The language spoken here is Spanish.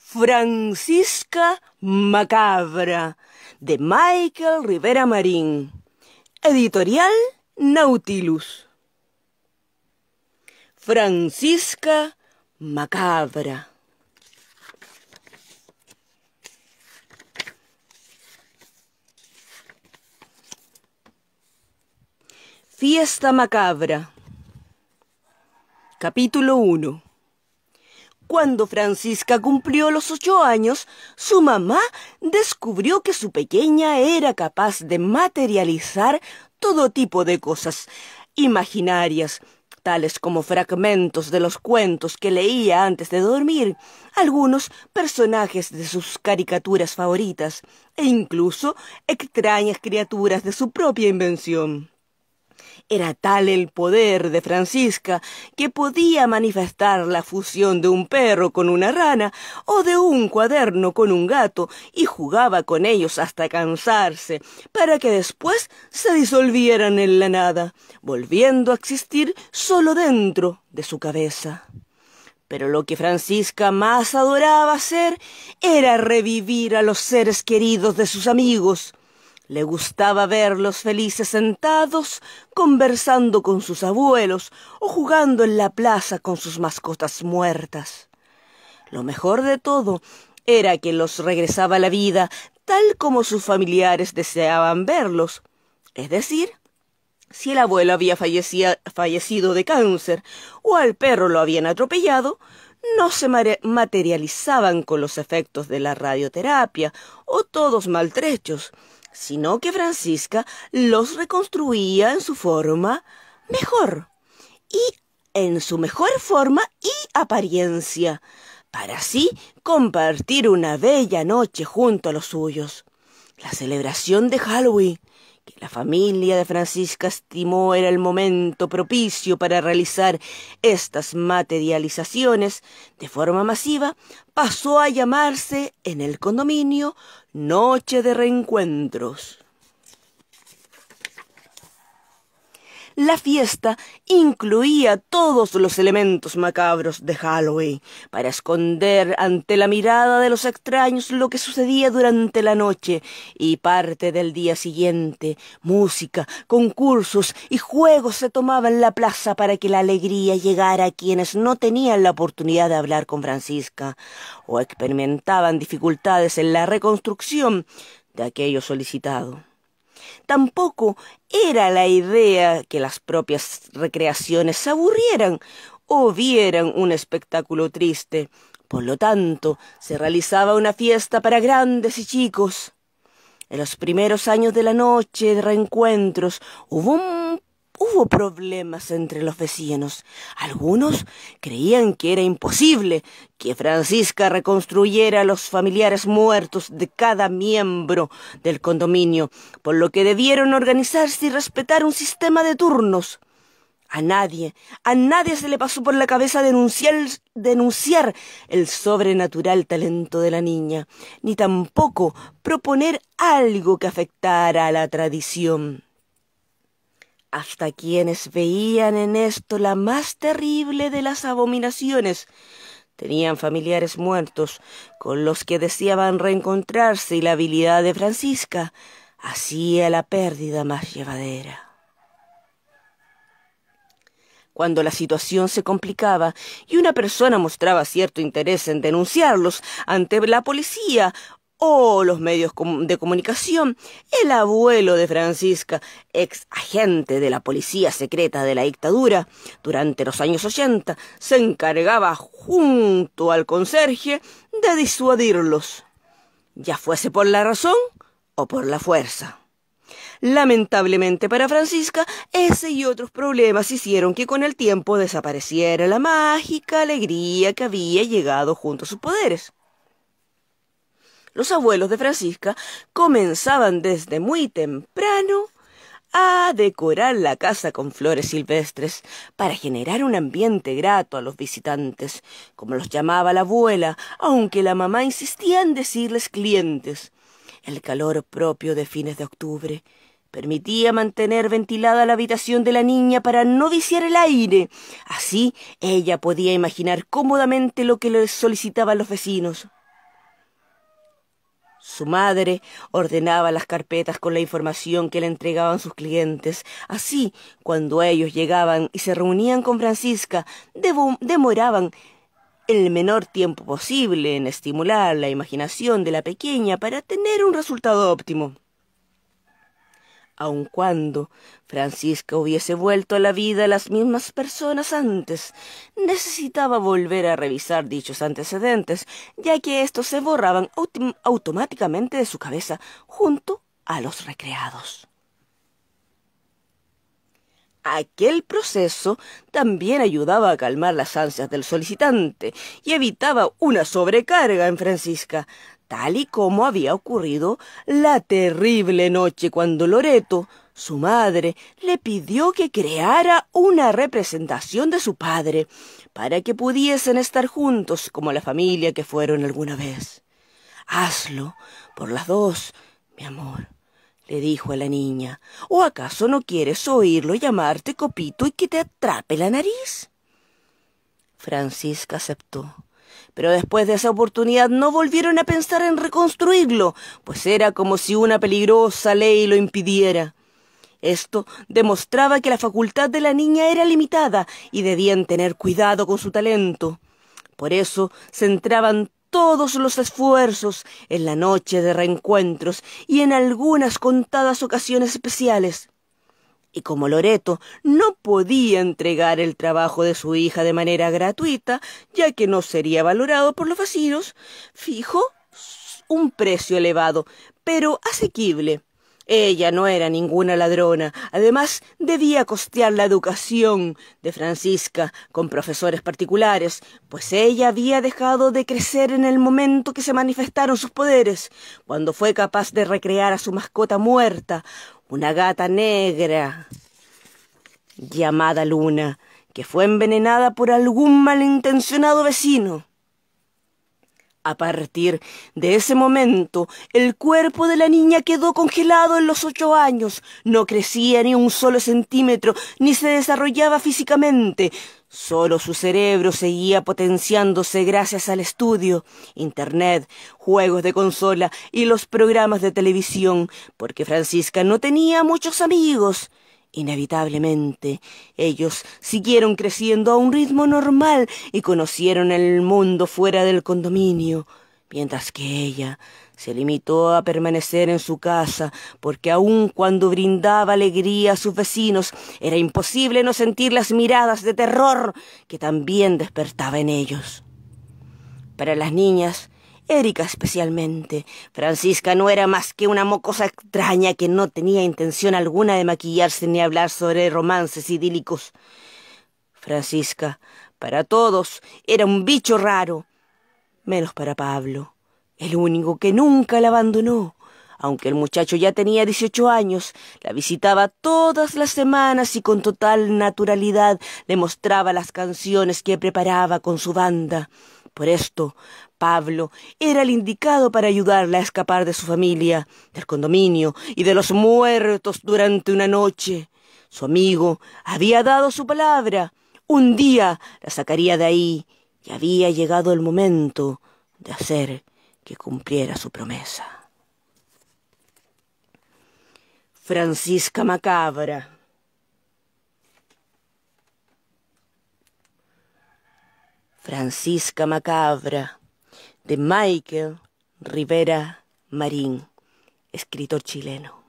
Francisca Macabra, de Michael Rivera Marín. Editorial Nautilus. Francisca Macabra. Fiesta Macabra. Capítulo 1. Cuando Francisca cumplió los ocho años, su mamá descubrió que su pequeña era capaz de materializar todo tipo de cosas imaginarias, tales como fragmentos de los cuentos que leía antes de dormir, algunos personajes de sus caricaturas favoritas e incluso extrañas criaturas de su propia invención. Era tal el poder de Francisca que podía manifestar la fusión de un perro con una rana o de un cuaderno con un gato y jugaba con ellos hasta cansarse, para que después se disolvieran en la nada, volviendo a existir solo dentro de su cabeza. Pero lo que Francisca más adoraba hacer era revivir a los seres queridos de sus amigos, le gustaba verlos felices sentados, conversando con sus abuelos o jugando en la plaza con sus mascotas muertas. Lo mejor de todo era que los regresaba a la vida tal como sus familiares deseaban verlos. Es decir, si el abuelo había fallecido de cáncer o al perro lo habían atropellado, no se materializaban con los efectos de la radioterapia o todos maltrechos, sino que Francisca los reconstruía en su forma mejor y en su mejor forma y apariencia, para así compartir una bella noche junto a los suyos. La celebración de Halloween la familia de Francisca estimó era el momento propicio para realizar estas materializaciones de forma masiva, pasó a llamarse en el condominio Noche de Reencuentros. la fiesta incluía todos los elementos macabros de Halloween para esconder ante la mirada de los extraños lo que sucedía durante la noche y parte del día siguiente. Música, concursos y juegos se tomaban en la plaza para que la alegría llegara a quienes no tenían la oportunidad de hablar con Francisca o experimentaban dificultades en la reconstrucción de aquello solicitado. Tampoco era la idea que las propias recreaciones se aburrieran o vieran un espectáculo triste. Por lo tanto, se realizaba una fiesta para grandes y chicos. En los primeros años de la noche de reencuentros hubo problemas entre los vecinos. Algunos creían que era imposible que Francisca reconstruyera los familiares muertos de cada miembro del condominio, por lo que debieron organizarse y respetar un sistema de turnos. A nadie, a nadie se le pasó por la cabeza denunciar, el sobrenatural talento de la niña, ni tampoco proponer algo que afectara a la tradición hasta quienes veían en esto la más terrible de las abominaciones. Tenían familiares muertos con los que deseaban reencontrarse y la habilidad de Francisca hacía la pérdida más llevadera. Cuando la situación se complicaba y una persona mostraba cierto interés en denunciarlos ante la policía o los medios de comunicación, el abuelo de Francisca, ex agente de la policía secreta de la dictadura, durante los años 80 se encargaba junto al conserje de disuadirlos, ya fuese por la razón o por la fuerza. Lamentablemente para Francisca, ese y otros problemas hicieron que con el tiempo desapareciera la mágica alegría que había llegado junto a sus poderes los abuelos de Francisca comenzaban desde muy temprano a decorar la casa con flores silvestres para generar un ambiente grato a los visitantes, como los llamaba la abuela, aunque la mamá insistía en decirles clientes. El calor propio de fines de octubre permitía mantener ventilada la habitación de la niña para no viciar el aire. Así ella podía imaginar cómodamente lo que le solicitaban los vecinos. Su madre ordenaba las carpetas con la información que le entregaban sus clientes. Así, cuando ellos llegaban y se reunían con Francisca, demoraban el menor tiempo posible en estimular la imaginación de la pequeña para tener un resultado óptimo aun cuando Francisca hubiese vuelto a la vida las mismas personas antes, necesitaba volver a revisar dichos antecedentes, ya que estos se borraban automáticamente de su cabeza junto a los recreados. Aquel proceso también ayudaba a calmar las ansias del solicitante y evitaba una sobrecarga en Francisca, tal y como había ocurrido la terrible noche cuando Loreto, su madre, le pidió que creara una representación de su padre, para que pudiesen estar juntos como la familia que fueron alguna vez. Hazlo, por las dos, mi amor, le dijo a la niña. ¿O acaso no quieres oírlo llamarte copito y que te atrape la nariz? Francisca aceptó pero después de esa oportunidad no volvieron a pensar en reconstruirlo, pues era como si una peligrosa ley lo impidiera. Esto demostraba que la facultad de la niña era limitada y debían tener cuidado con su talento. Por eso centraban todos los esfuerzos en la noche de reencuentros y en algunas contadas ocasiones especiales y como Loreto no podía entregar el trabajo de su hija de manera gratuita, ya que no sería valorado por los vecinos, ...fijo un precio elevado, pero asequible. Ella no era ninguna ladrona. Además, debía costear la educación de Francisca con profesores particulares, pues ella había dejado de crecer en el momento que se manifestaron sus poderes, cuando fue capaz de recrear a su mascota muerta, una gata negra llamada Luna, que fue envenenada por algún malintencionado vecino. A partir de ese momento, el cuerpo de la niña quedó congelado en los ocho años. No crecía ni un solo centímetro, ni se desarrollaba físicamente. Solo su cerebro seguía potenciándose gracias al estudio, Internet, juegos de consola y los programas de televisión, porque Francisca no tenía muchos amigos. Inevitablemente, ellos siguieron creciendo a un ritmo normal y conocieron el mundo fuera del condominio, mientras que ella se limitó a permanecer en su casa, porque aun cuando brindaba alegría a sus vecinos, era imposible no sentir las miradas de terror que también despertaba en ellos. Para las niñas, Erika especialmente. Francisca no era más que una mocosa extraña que no tenía intención alguna de maquillarse ni hablar sobre romances idílicos. Francisca, para todos, era un bicho raro, menos para Pablo, el único que nunca la abandonó. Aunque el muchacho ya tenía dieciocho años, la visitaba todas las semanas y con total naturalidad le mostraba las canciones que preparaba con su banda. Por esto, Pablo era el indicado para ayudarla a escapar de su familia, del condominio y de los muertos durante una noche. Su amigo había dado su palabra. Un día la sacaría de ahí y había llegado el momento de hacer que cumpliera su promesa. Francisca Macabra Francisca Macabra, de Michael Rivera Marín, escritor chileno.